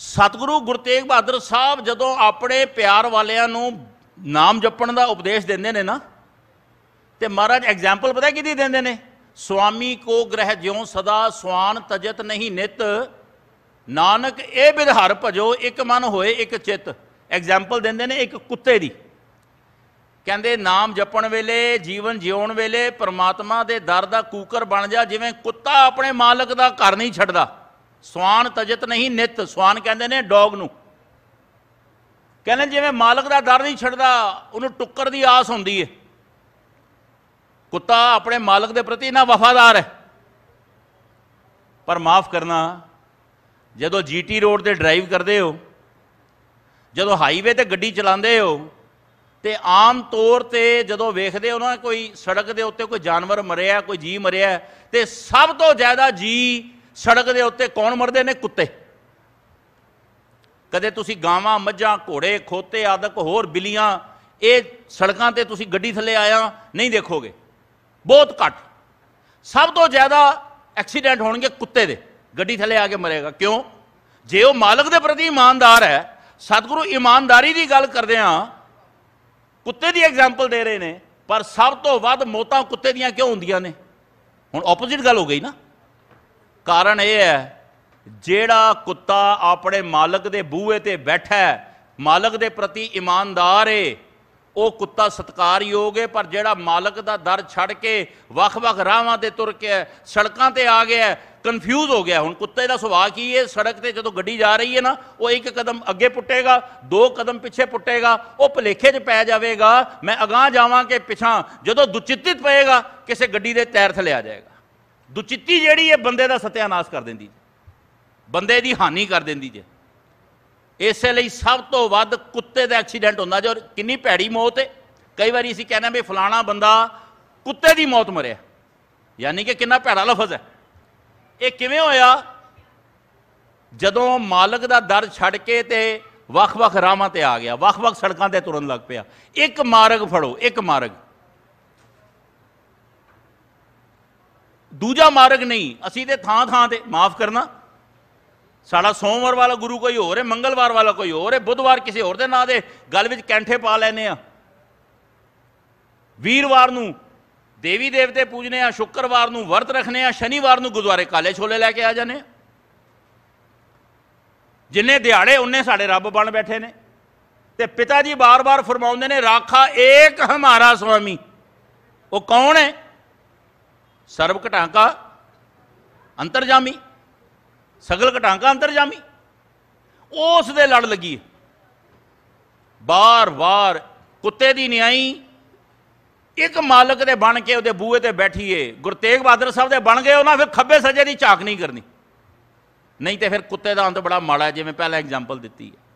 ਸਤਿਗੁਰੂ ਗੁਰੂ ਤੇਗ ਬਹਾਦਰ ਸਾਹਿਬ ਜਦੋਂ ਆਪਣੇ ਪਿਆਰ ਵਾਲਿਆਂ ਨੂੰ ਨਾਮ ਜਪਣ ਦਾ ਉਪਦੇਸ਼ ਦਿੰਦੇ ਨੇ ਨਾ ਤੇ ਮਹਾਰਾਜ ਐਗਜ਼ਾਮਪਲ ਪਤਾ ਕਿਹਦੀ ਦਿੰਦੇ ਨੇ ਸੁਆਮੀ ਕੋ ਗ੍ਰਹਿ ਜਿਉ ਸਦਾ ਸਵਾਨ ਤਜਤ ਨਹੀਂ ਨਿਤ ਨਾਨਕ ਇਹ ਵਿਧਾਰ ਭਜੋ ਇੱਕ ਮਨ ਹੋਏ ਇੱਕ ਚਿੱਤ ਐਗਜ਼ਾਮਪਲ ਦਿੰਦੇ ਨੇ ਇੱਕ ਕੁੱਤੇ ਦੀ ਕਹਿੰਦੇ ਨਾਮ ਜਪਣ ਵੇਲੇ ਜੀਵਨ ਜਿਉਣ ਵੇਲੇ ਪ੍ਰਮਾਤਮਾ ਦੇ ਦਰ ਦਾ ਕੂਕਰ ਬਣ ਜਾ ਜਿਵੇਂ ਕੁੱਤਾ ਆਪਣੇ ਮਾਲਕ ਦਾ ਘਰ ਨਹੀਂ ਛੱਡਦਾ ਸਵਾਨ ਤਜਤ ਨਹੀਂ ਨਿਤ ਸਵਾਨ ਕਹਿੰਦੇ ਨੇ ਡੌਗ ਨੂੰ ਕਹਿੰਦੇ ਜਿਵੇਂ ਮਾਲਕ ਦਾ ਡਰ ਨਹੀਂ ਛੱਡਦਾ ਉਹਨੂੰ ਟੁੱਕਰ ਦੀ ਆਸ ਹੁੰਦੀ ਏ ਕੁੱਤਾ ਆਪਣੇ ਮਾਲਕ ਦੇ ਪ੍ਰਤੀ ਨਾ ਵਫਾਦਾਰ ਹੈ ਪਰ ਮਾਫ ਕਰਨਾ ਜਦੋਂ ਜੀਟੀ ਰੋਡ ਤੇ ਡਰਾਈਵ ਕਰਦੇ ਹੋ ਜਦੋਂ ਹਾਈਵੇ ਤੇ ਗੱਡੀ ਚਲਾਉਂਦੇ ਹੋ ਤੇ ਆਮ ਤੌਰ ਤੇ ਜਦੋਂ ਵੇਖਦੇ ਉਹਨਾਂ ਕੋਈ ਸੜਕ ਦੇ ਉੱਤੇ ਕੋਈ ਜਾਨਵਰ ਮਰਿਆ ਕੋਈ ਜੀ ਮਰਿਆ ਤੇ ਸਭ ਤੋਂ ਜ਼ਿਆਦਾ ਜੀ ਸੜਕ ਦੇ ਉੱਤੇ ਕੌਣ ਮਰਦੇ ਨੇ ਕੁੱਤੇ ਕਦੇ ਤੁਸੀਂ ਗਾਵਾਂ ਮੱਝਾਂ ਘੋੜੇ ਖੋਤੇ ਆਦਕ ਹੋਰ ਬਿੱਲੀਆਂ ਇਹ ਸੜਕਾਂ ਤੇ ਤੁਸੀਂ ਗੱਡੀ ਥੱਲੇ ਆਇਆ ਨਹੀਂ ਦੇਖੋਗੇ ਬਹੁਤ ਘੱਟ ਸਭ ਤੋਂ ਜ਼ਿਆਦਾ ਐਕਸੀਡੈਂਟ ਹੋਣਗੇ ਕੁੱਤੇ ਦੇ ਗੱਡੀ ਥੱਲੇ ਆ ਕੇ ਮਰੇਗਾ ਕਿਉਂ ਜੇ ਉਹ ਮਾਲਕ ਦੇ ਪ੍ਰਤੀ ਇਮਾਨਦਾਰ ਹੈ ਸਤਿਗੁਰੂ ਇਮਾਨਦਾਰੀ ਦੀ ਗੱਲ ਕਰਦੇ ਆ ਕੁੱਤੇ ਦੀ ਐਗਜ਼ਾਮਪਲ ਦੇ ਰਹੇ ਨੇ ਪਰ ਸਭ ਤੋਂ ਵੱਧ ਮੌਤਾਂ ਕੁੱਤੇ ਦੀਆਂ ਕਿਉਂ ਹੁੰਦੀਆਂ ਨੇ ਹੁਣ ਆਪੋਜ਼ਿਟ ਗੱਲ ਹੋ ਗਈ ਨਾ ਕਾਰਨ ਇਹ ਹੈ ਜਿਹੜਾ ਕੁੱਤਾ ਆਪਣੇ ਮਾਲਕ ਦੇ ਬੂਹੇ ਤੇ ਬੈਠਾ ਹੈ ਮਾਲਕ ਦੇ ਪ੍ਰਤੀ ਇਮਾਨਦਾਰ ਏ ਉਹ ਕੁੱਤਾ ਸਤਕਾਰਯੋਗ ਏ ਪਰ ਜਿਹੜਾ ਮਾਲਕ ਦਾ ਦਰ ਛੱਡ ਕੇ ਵੱਖ-ਵੱਖ ਰਾਹਾਂ ਤੇ ਤੁਰ ਕੇ ਸੜਕਾਂ ਤੇ ਆ ਗਿਆ ਕਨਫਿਊਜ਼ ਹੋ ਗਿਆ ਹੁਣ ਕੁੱਤੇ ਦਾ ਸੁਭਾਅ ਕੀ ਹੈ ਸੜਕ ਤੇ ਜਦੋਂ ਗੱਡੀ ਜਾ ਰਹੀ ਹੈ ਨਾ ਉਹ ਇੱਕ ਕਦਮ ਅੱਗੇ ਪੁੱਟੇਗਾ ਦੋ ਕਦਮ ਪਿੱਛੇ ਪੁੱਟੇਗਾ ਉਹ ਭਲੇਖੇ 'ਚ ਪੈ ਜਾਵੇਗਾ ਮੈਂ ਅਗਾਹ ਜਾਵਾਂ ਕਿ ਪਿਛਾਂ ਜਦੋਂ ਦੁਚਿੱਤਿਤ ਪਏਗਾ ਕਿਸੇ ਗੱਡੀ ਦੇ ਟਾਇਰ ਥੱਲੇ ਆ ਜਾਏਗਾ ਦੁਚਿੱਤੀ ਜਿਹੜੀ ਇਹ ਬੰਦੇ ਦਾ ਸਤਿਆਨਾਸ਼ ਕਰ ਦਿੰਦੀ ਬੰਦੇ ਦੀ ਹਾਨੀ ਕਰ ਦਿੰਦੀ ਜੇ ਇਸੇ ਲਈ ਸਭ ਤੋਂ ਵੱਧ ਕੁੱਤੇ ਦਾ ਐਕਸੀਡੈਂਟ ਹੁੰਦਾ ਜੇ ਔਰ ਕਿੰਨੀ ਭੈੜੀ ਮੌਤ ਹੈ ਕਈ ਵਾਰੀ ਅਸੀਂ ਕਹਿੰਦੇ ਵੀ ਫਲਾਣਾ ਬੰਦਾ ਕੁੱਤੇ ਦੀ ਮੌਤ ਮਰਿਆ ਯਾਨੀ ਕਿ ਕਿੰਨਾ ਭੈੜਾ ਲਫ਼ਜ਼ ਹੈ ਇਹ ਕਿਵੇਂ ਹੋਇਆ ਜਦੋਂ ਮਾਲਕ ਦਾ ਦਰ ਛੱਡ ਕੇ ਤੇ ਵੱਖ-ਵੱਖ ਰਾਵਾਂ ਤੇ ਆ ਗਿਆ ਵੱਖ-ਵੱਖ ਸੜਕਾਂ ਤੇ ਤੁਰਨ ਲੱਗ ਪਿਆ ਇੱਕ ਮਾਰਗ ਫੜੋ ਇੱਕ ਮਾਰਗ ਦੂਜਾ ਮਾਰਗ ਨਹੀਂ ਅਸੀਂ ਤੇ ਥਾਂ ਥਾਂ ਤੇ ਮਾਫ ਕਰਨਾ ਸਾਡਾ ਸੋਮਵਾਰ ਵਾਲਾ ਗੁਰੂ ਕੋਈ ਹੋਰ ਹੈ ਮੰਗਲਵਾਰ ਵਾਲਾ ਕੋਈ ਹੋਰ ਹੈ ਬੁੱਧਵਾਰ ਕਿਸੇ ਹੋਰ ਦੇ ਨਾਂ ਦੇ ਗੱਲ ਵਿੱਚ ਕੈਂਠੇ ਪਾ ਲੈਨੇ ਆ ਵੀਰਵਾਰ ਨੂੰ ਦੇਵੀ ਦੇਵਤੇ ਪੂਜਨੇ ਆ ਸ਼ੁੱਕਰਵਾਰ ਨੂੰ ਵਰਤ ਰੱਖਨੇ ਆ ਸ਼ਨੀਵਾਰ ਨੂੰ ਗੁਰਦੁਆਰੇ ਕਾਲੇ ਛੋਲੇ ਲੈ ਕੇ ਆ ਜਾਨੇ ਜਿੰਨੇ ਦਿਹਾੜੇ ਉਹਨੇ ਸਾਡੇ ਰੱਬ ਬਣ ਬੈਠੇ ਨੇ ਤੇ ਪਿਤਾ ਜੀ ਬਾਰ-ਬਾਰ ਫਰਮਾਉਂਦੇ ਨੇ ਰਾਖਾ ਏਕ ਹਮਾਰਾ ਸੁਆਮੀ ਉਹ ਕੌਣ ਹੈ ਸਰਬ ਘਟਾਂਕਾ ਅੰਤਰਜਾਮੀ ਸਗਲ ਘਟਾਂਕਾ ਅੰਤਰਜਾਮੀ ਉਸ ਦੇ ਲੜ ਲੱਗੀ ਬਾਰ-ਬਾਰ ਕੁੱਤੇ ਦੀ ਨਿਆਈ ਇੱਕ ਮਾਲਕ ਦੇ ਬਣ ਕੇ ਉਹਦੇ ਬੂਹੇ ਤੇ ਬੈਠੀਏ ਗੁਰਤੇਗ ਬਾਦਰ ਸਾਹਿਬ ਦੇ ਬਣ ਗਏ ਉਹਨਾਂ ਫਿਰ ਖੱਬੇ ਸੱਜੇ ਦੀ ਝਾਕ ਨਹੀਂ ਕਰਨੀ ਨਹੀਂ ਤੇ ਫਿਰ ਕੁੱਤੇ ਦਾ ਅੰਤ ਬੜਾ ਮਾੜਾ ਜਿਵੇਂ ਪਹਿਲਾਂ ਐਗਜ਼ਾਮਪਲ ਦਿੱਤੀ ਹੈ